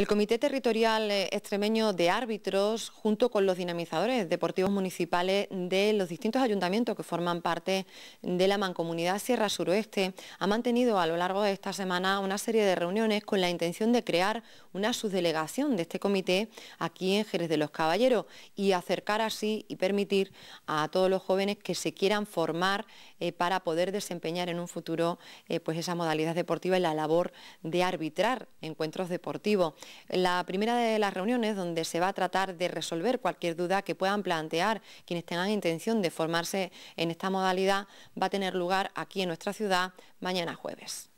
El Comité Territorial eh, Extremeño de Árbitros, junto con los dinamizadores deportivos municipales de los distintos ayuntamientos que forman parte de la Mancomunidad Sierra Suroeste, ha mantenido a lo largo de esta semana una serie de reuniones con la intención de crear una subdelegación de este comité aquí en Jerez de los Caballeros y acercar así y permitir a todos los jóvenes que se quieran formar eh, para poder desempeñar en un futuro eh, pues esa modalidad deportiva y la labor de arbitrar encuentros deportivos. La primera de las reuniones donde se va a tratar de resolver cualquier duda que puedan plantear quienes tengan intención de formarse en esta modalidad va a tener lugar aquí en nuestra ciudad mañana jueves.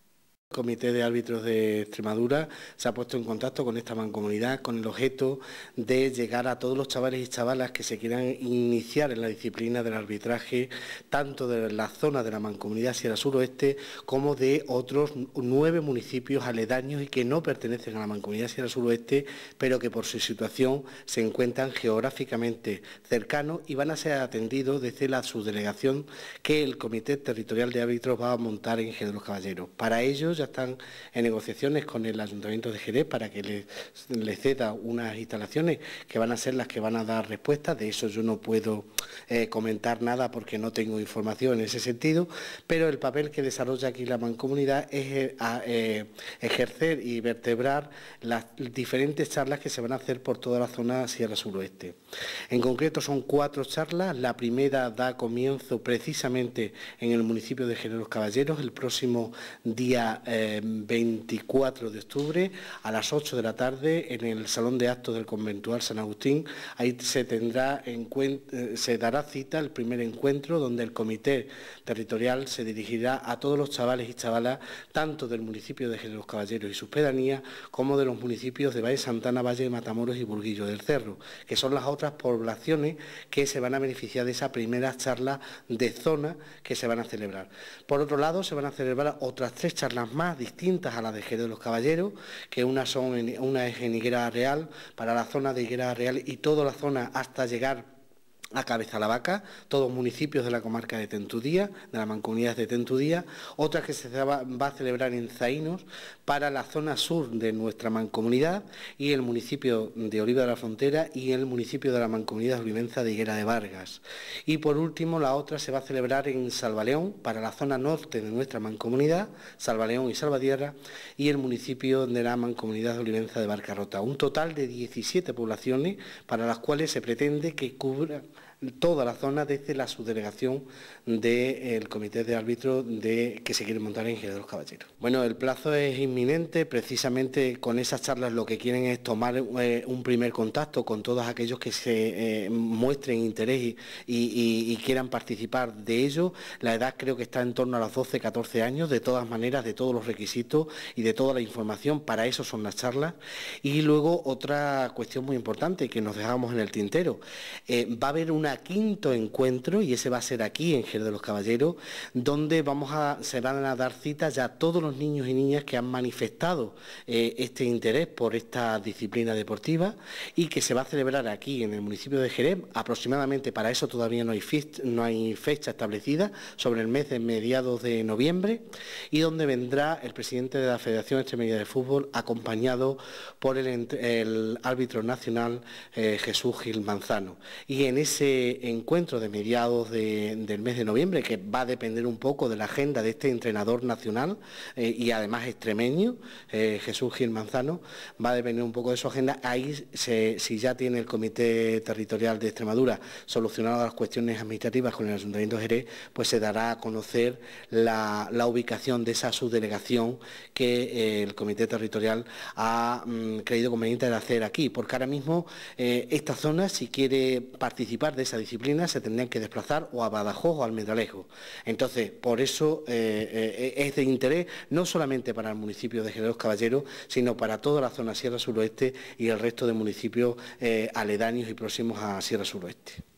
Comité de Árbitros de Extremadura se ha puesto en contacto con esta mancomunidad con el objeto de llegar a todos los chavales y chavalas que se quieran iniciar en la disciplina del arbitraje, tanto de la zona de la mancomunidad Sierra Suroeste como de otros nueve municipios aledaños y que no pertenecen a la mancomunidad Sierra Suroeste, pero que por su situación se encuentran geográficamente cercanos y van a ser atendidos desde la subdelegación que el Comité Territorial de Árbitros va a montar en Género de los Caballeros. Para ellos están en negociaciones con el Ayuntamiento de Jerez para que les, ceda unas instalaciones que van a ser las que van a dar respuesta. De eso yo no puedo eh, comentar nada porque no tengo información en ese sentido, pero el papel que desarrolla aquí la mancomunidad es eh, eh, ejercer y vertebrar las diferentes charlas que se van a hacer por toda la zona Sierra Suroeste. En concreto son cuatro charlas. La primera da comienzo precisamente en el municipio de Generos Caballeros el próximo día 24 em, de octubre a las 8 de la tarde en el Salón de Actos del Conventual San Agustín. Ahí se, tendrá eh, se dará cita el primer encuentro donde el Comité Territorial se dirigirá a todos los chavales y chavalas, tanto del municipio de Género Caballeros y sus pedanías, como de los municipios de Valle Santana, Valle de Matamoros y Burguillo del Cerro, que son las otras poblaciones que se van a beneficiar de esa primera charla de zona que se van a celebrar. Por otro lado, se van a celebrar otras tres charlas más distintas a las de Jerez de los Caballeros, que una, son, una es en Higuera Real, para la zona de Higuera Real y toda la zona hasta llegar a Cabeza la Vaca, todos municipios de la comarca de Tentudía, de la mancomunidad de Tentudía, otra que se va a celebrar en Zainos para la zona sur de nuestra mancomunidad y el municipio de Oliva de la Frontera y el municipio de la mancomunidad olivenza de Higuera de Vargas. Y por último, la otra se va a celebrar en Salvaleón para la zona norte de nuestra mancomunidad, Salvaleón y Salvadierra, y el municipio de la mancomunidad olivenza de Barcarrota. Un total de 17 poblaciones para las cuales se pretende que cubra toda la zona desde la subdelegación del comité de árbitro de, que se quiere montar en Jerez de los Caballeros. Bueno, el plazo es inminente, precisamente con esas charlas lo que quieren es tomar eh, un primer contacto con todos aquellos que se eh, muestren interés y, quieran participar de ello. La edad creo que está en torno a los 12, 14 años, de todas maneras, de todos los requisitos y de toda la información, para eso son las charlas. Y luego otra cuestión muy importante que nos dejamos en el tintero, eh, va a haber una quinto encuentro, y ese va a ser aquí en Jerez de los Caballeros, donde vamos a, se van a dar citas ya a todos los niños y niñas que han manifestado eh, este interés por esta disciplina deportiva y que se va a celebrar aquí en el municipio de Jerez, aproximadamente para eso todavía no hay, fecha, no hay fecha establecida, sobre el mes de mediados de noviembre, y donde vendrá el presidente de la Federación Extremeña de Fútbol acompañado por el, árbitro nacional eh, Jesús Gil Manzano. Y en ese este encuentro de mediados del mes de noviembre, que va a depender un poco de la agenda de este entrenador nacional eh, y además extremeño, eh, Jesús Gil Manzano, va a depender un poco de su agenda. Ahí, si ya tiene el Comité Territorial de Extremadura solucionado las cuestiones administrativas con el Ayuntamiento de Jerez, pues se dará a conocer la, ubicación de esa subdelegación que eh, el Comité Territorial ha mm, creído conveniente de hacer aquí, porque ahora mismo esta zona, si quiere participar de disciplina se tendrían que desplazar o a Badajoz o al medalejo Entonces, por eso eh, eh, es de interés no solamente para el municipio de Jerez Caballeros, sino para toda la zona Sierra Suroeste y el resto de municipios eh, aledaños y próximos a Sierra Suroeste.